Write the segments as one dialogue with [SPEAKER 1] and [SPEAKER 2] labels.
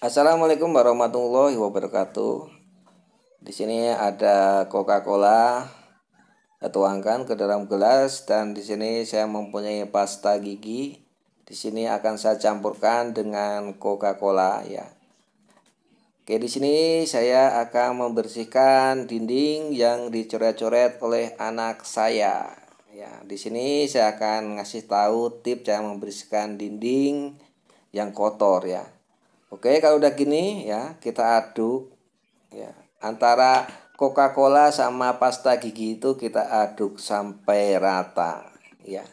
[SPEAKER 1] Assalamualaikum warahmatullahi wabarakatuh. Di sini ada Coca-Cola tuangkan ke dalam gelas dan di sini saya mempunyai pasta gigi. Di sini akan saya campurkan dengan Coca-Cola ya. Oke, di sini saya akan membersihkan dinding yang dicoret-coret oleh anak saya. Ya, di sini saya akan ngasih tahu tips cara membersihkan dinding yang kotor ya. Oke, kalau udah gini ya, kita aduk ya. Antara Coca-Cola sama pasta gigi itu kita aduk sampai rata ya.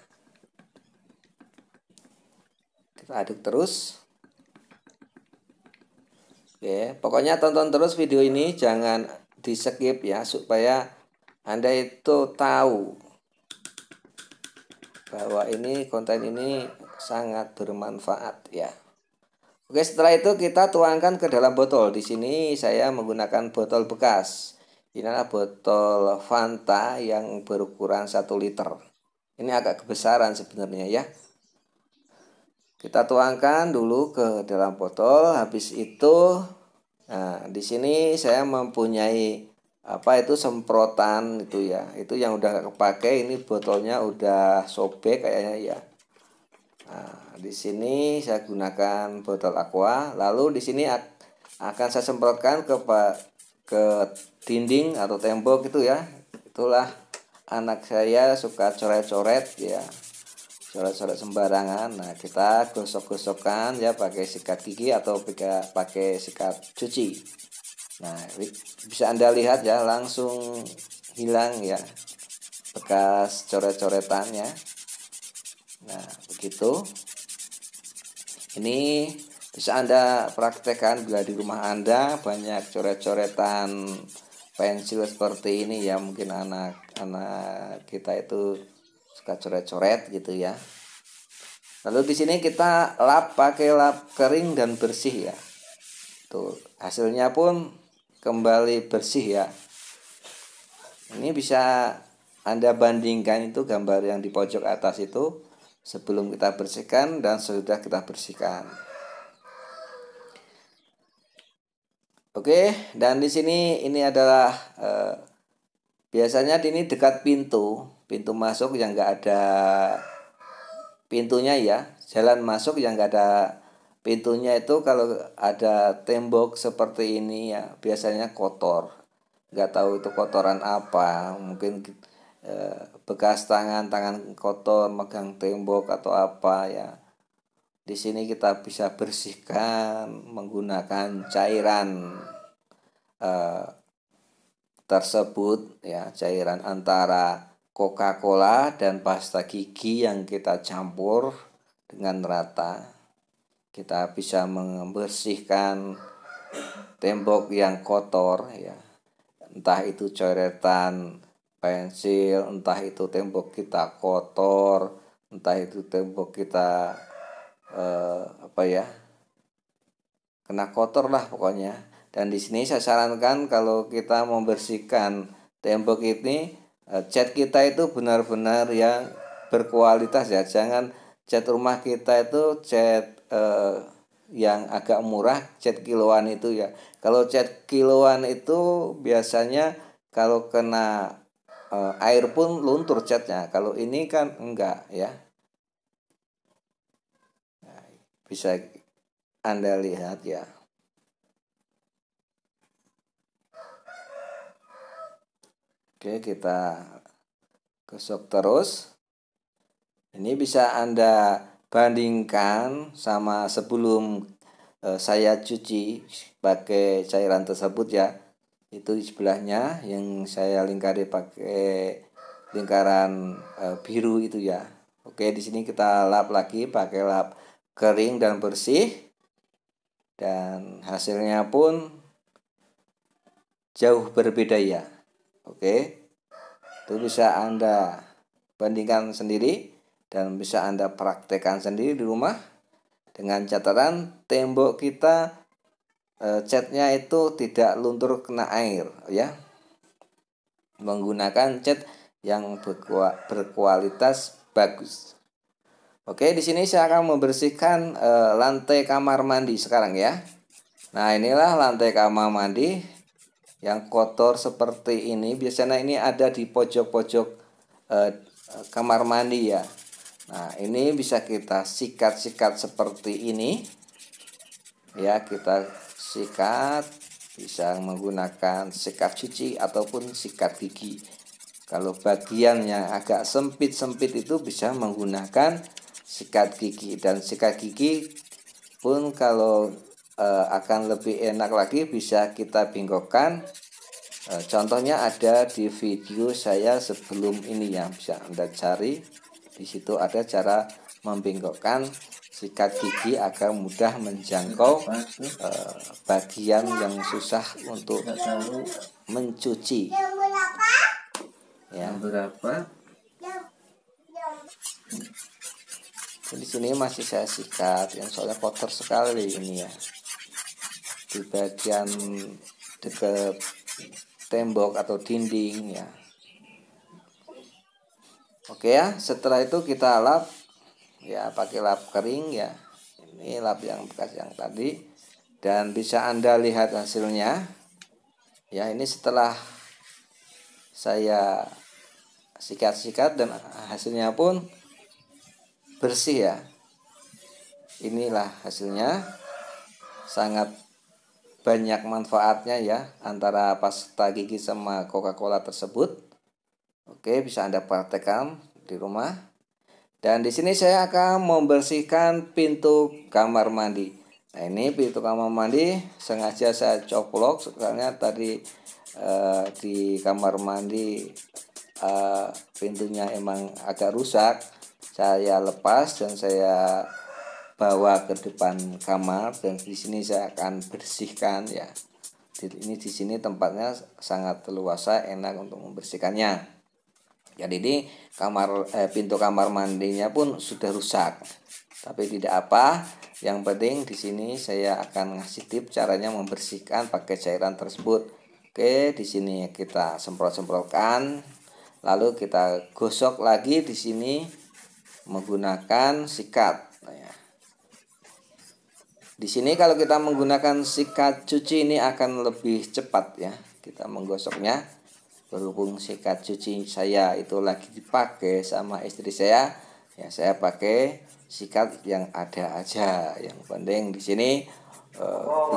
[SPEAKER 1] Kita aduk terus. Oke, pokoknya tonton terus video ini jangan di skip ya supaya Anda itu tahu bahwa ini konten ini sangat bermanfaat ya. Oke, setelah itu kita tuangkan ke dalam botol. Di sini saya menggunakan botol bekas. Ini adalah botol Fanta yang berukuran 1 liter. Ini agak kebesaran sebenarnya ya. Kita tuangkan dulu ke dalam botol. Habis itu, nah di sini saya mempunyai apa itu semprotan itu ya itu yang udah kepake ini botolnya udah sobek kayaknya ya nah, di sini saya gunakan botol aqua lalu di sini akan saya semprotkan ke ke dinding atau tembok itu ya itulah anak saya suka coret-coret ya coret-coret sembarangan nah kita gosok-gosokkan ya pakai sikat gigi atau pakai sikat cuci Nah, bisa Anda lihat ya, langsung hilang ya bekas coret-coretannya. Nah, begitu. Ini bisa Anda praktekkan bila di rumah Anda banyak coret-coretan pensil seperti ini ya, mungkin anak-anak kita itu suka coret-coret gitu ya. Lalu di sini kita lap pakai lap kering dan bersih ya. Tuh, hasilnya pun kembali bersih ya ini bisa anda bandingkan itu gambar yang di pojok atas itu sebelum kita bersihkan dan sudah kita bersihkan Oke, dan di sini ini adalah eh, biasanya ini dekat pintu, pintu masuk yang enggak ada pintunya ya, jalan masuk yang enggak ada pintunya itu kalau ada tembok seperti ini ya biasanya kotor nggak tahu itu kotoran apa mungkin eh, bekas tangan tangan kotor megang tembok atau apa ya di sini kita bisa bersihkan menggunakan cairan eh, tersebut ya cairan antara Coca-Cola dan pasta gigi yang kita campur dengan rata kita bisa membersihkan tembok yang kotor ya entah itu coretan pensil entah itu tembok kita kotor entah itu tembok kita eh, apa ya kena kotor lah pokoknya dan di sini saya sarankan kalau kita membersihkan tembok ini eh, cat kita itu benar-benar yang berkualitas ya jangan cat rumah kita itu cat eh, yang agak murah cat kiloan itu ya kalau cat kiloan itu biasanya kalau kena eh, air pun luntur catnya kalau ini kan enggak ya bisa anda lihat ya Oke, kita gosok terus. Ini bisa Anda bandingkan sama sebelum eh, saya cuci pakai cairan tersebut ya itu di sebelahnya yang saya lingkari pakai lingkaran eh, biru itu ya oke di sini kita lap lagi pakai lap kering dan bersih dan hasilnya pun jauh berbeda ya oke itu bisa anda bandingkan sendiri dan bisa Anda praktekkan sendiri di rumah dengan catatan tembok kita eh, catnya itu tidak luntur kena air ya menggunakan cat yang berkualitas bagus oke di sini saya akan membersihkan e, lantai kamar mandi sekarang ya nah inilah lantai kamar mandi yang kotor seperti ini biasanya ini ada di pojok-pojok e, kamar mandi ya Nah, ini bisa kita sikat-sikat seperti ini. Ya, kita sikat bisa menggunakan sikat cuci ataupun sikat gigi. Kalau bagian yang agak sempit-sempit itu bisa menggunakan sikat gigi dan sikat gigi pun kalau e, akan lebih enak lagi bisa kita bingkokkan. E, eh, contohnya ada di video saya sebelum ini yang bisa Anda cari di situ ada cara membengkokkan sikat gigi agar mudah menjangkau eh, bagian yang susah untuk mencuci. Ya. Berapa? Di sini masih saya sikat, yang soalnya kotor sekali ini ya. Di bagian dekat tembok atau dinding ya. Oke ya, setelah itu kita lap ya pakai lap kering ya. Ini lap yang bekas yang tadi dan bisa Anda lihat hasilnya. Ya, ini setelah saya sikat-sikat dan hasilnya pun bersih ya. Inilah hasilnya. Sangat banyak manfaatnya ya antara pasta gigi sama Coca-Cola tersebut. Oke, bisa Anda praktekkan di rumah. Dan di sini saya akan membersihkan pintu kamar mandi. Nah, ini pintu kamar mandi sengaja saya coplok soalnya tadi eh, di kamar mandi eh, pintunya emang agak rusak. Saya lepas dan saya bawa ke depan kamar dan di sini saya akan bersihkan ya. Ini di sini tempatnya sangat leluasa, enak untuk membersihkannya. Jadi ini kamar eh, pintu kamar mandinya pun sudah rusak. Tapi tidak apa, yang penting di sini saya akan ngasih tip caranya membersihkan pakai cairan tersebut. Oke, di sini kita semprot-semprotkan. Lalu kita gosok lagi di sini menggunakan sikat. Nah, ya. Di sini kalau kita menggunakan sikat cuci ini akan lebih cepat ya kita menggosoknya berhubung sikat cuci saya itu lagi dipakai sama istri saya ya saya pakai sikat yang ada aja yang penting di sini e,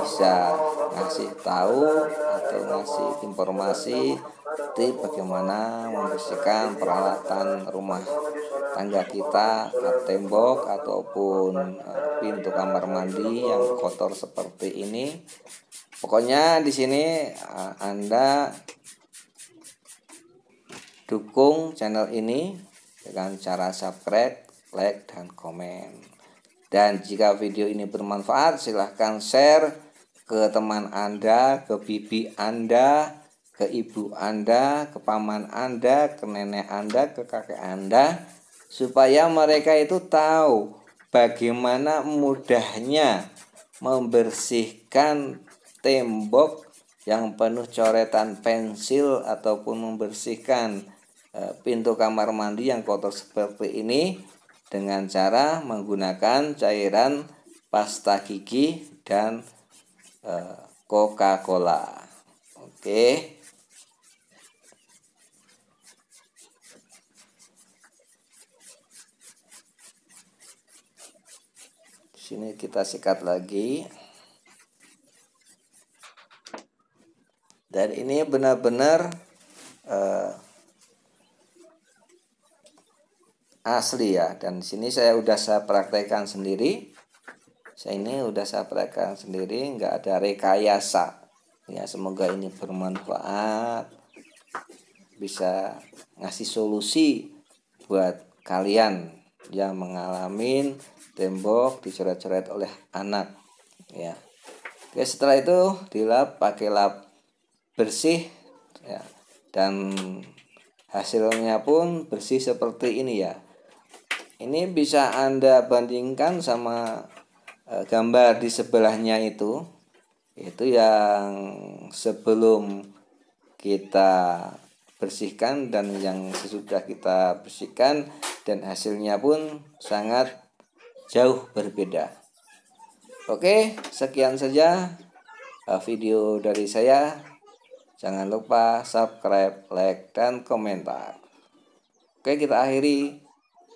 [SPEAKER 1] bisa ngasih tahu atau ngasih informasi tip bagaimana membersihkan peralatan rumah tangga kita tembok ataupun eh, pintu kamar mandi yang kotor seperti ini pokoknya di sini eh, anda dukung channel ini dengan cara subscribe, like, dan komen. Dan jika video ini bermanfaat, silahkan share ke teman Anda, ke bibi Anda, ke ibu Anda, ke paman Anda, ke nenek Anda, ke kakek Anda, supaya mereka itu tahu bagaimana mudahnya membersihkan tembok yang penuh coretan pensil ataupun membersihkan Eh, pintu kamar mandi yang kotor seperti ini dengan cara menggunakan cairan pasta gigi dan eh, Coca-Cola. Oke. Sini kita sikat lagi. Dan ini benar-benar uh, asli ya dan sini saya udah saya praktekkan sendiri saya ini udah saya praktekkan sendiri nggak ada rekayasa ya semoga ini bermanfaat bisa ngasih solusi buat kalian yang mengalami tembok dicoret-coret oleh anak ya oke setelah itu dilap pakai lap bersih ya dan hasilnya pun bersih seperti ini ya ini bisa Anda bandingkan sama uh, gambar di sebelahnya itu. Itu yang sebelum kita bersihkan dan yang sesudah kita bersihkan dan hasilnya pun sangat jauh berbeda. Oke, sekian saja e, video dari saya. Jangan lupa subscribe, like, dan komentar. Oke, kita akhiri.